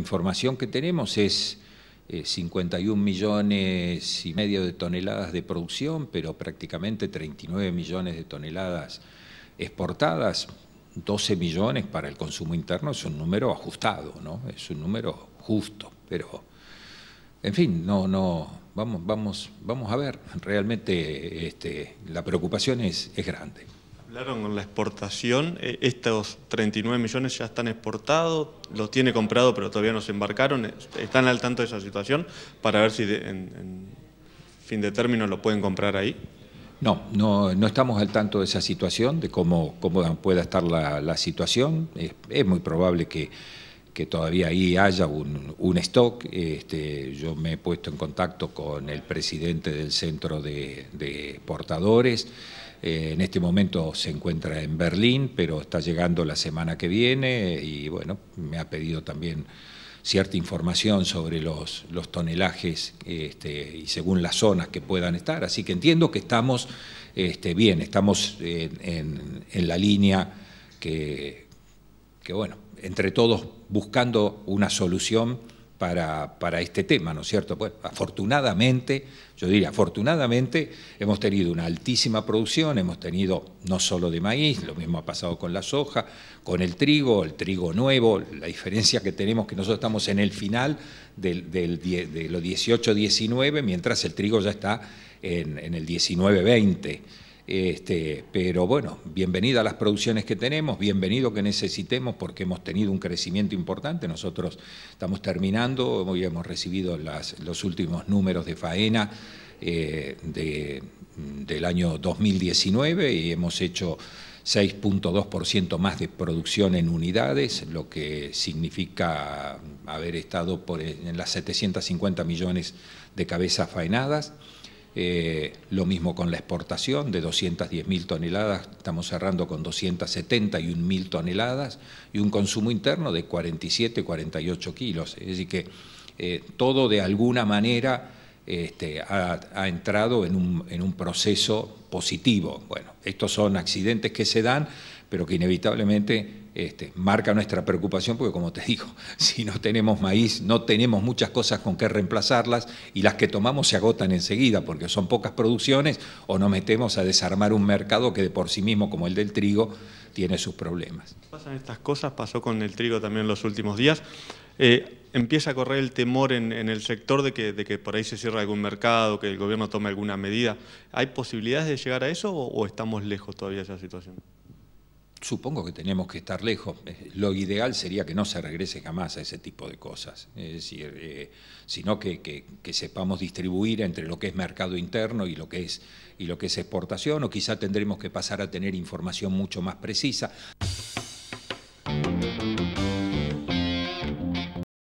información que tenemos es 51 eh, millones y medio de toneladas de producción, pero prácticamente 39 millones de toneladas exportadas, 12 millones para el consumo interno, es un número ajustado, ¿no? Es un número justo, pero en fin, no, no, vamos, vamos, vamos a ver. Realmente este, la preocupación es, es grande. ¿Hablaron con la exportación? Eh, ¿Estos 39 millones ya están exportados? ¿Los tiene comprado pero todavía no se embarcaron? Eh, ¿Están al tanto de esa situación para ver si en, fin de término lo pueden comprar ahí? No, no, no, estamos al tanto de esa situación, de cómo, cómo pueda estar la, situación. Es, muy probable que, que todavía ahí haya un, stock. Este, yo me he puesto en contacto con el presidente del centro de, de portadores. Eh, en este momento se encuentra en Berlín, pero está llegando la semana que viene y bueno, me ha pedido también cierta información sobre los, tonelajes este, y según las zonas que puedan estar. Así que entiendo que estamos este, bien, estamos en, la línea que, bueno, entre todos buscando una solución para, este tema, ¿no es cierto? Pues afortunadamente, yo diría, afortunadamente hemos tenido una altísima producción, hemos tenido no solo de maíz, lo mismo ha pasado con la soja, con el trigo, el trigo nuevo, la diferencia que tenemos que nosotros estamos en el final del, de los 18-19, mientras el trigo ya está en el 19-20. Este, pero bueno, bienvenida a las producciones que tenemos, bienvenido que necesitemos porque hemos tenido un crecimiento importante. Nosotros estamos terminando, hoy hemos recibido los últimos números de faena eh, del año 2019 y hemos hecho 6.2% más de producción en unidades, lo que significa haber estado en las 750 millones de cabezas faenadas. Eh, lo mismo con la exportación de 210.000 toneladas, estamos cerrando con 271.000 toneladas y un consumo interno de 47, 48 kilos. Es decir que eh, todo de alguna manera este, ha, entrado en un, proceso positivo. Bueno, estos son accidentes que se dan, pero que inevitablemente este, marca nuestra preocupación, porque como te digo, si no tenemos maíz, no tenemos muchas cosas con que reemplazarlas y las que tomamos se agotan enseguida porque son pocas producciones o nos metemos a desarmar un mercado que de por sí mismo, como el del trigo, tiene sus problemas. Pasan estas cosas, pasó con el trigo también los últimos días. Eh, empieza a correr el temor en, el sector de que, por ahí se cierre algún mercado, que el gobierno tome alguna medida. ¿Hay posibilidades de llegar a eso o, estamos lejos todavía de esa situación? Supongo que tenemos que estar lejos. Eh, lo ideal sería que no se regrese jamás a ese tipo de cosas, es decir, eh, sino que, que, sepamos distribuir entre lo que es mercado interno y lo que es, y lo que es exportación, o quizá tendremos que pasar a tener información mucho más precisa.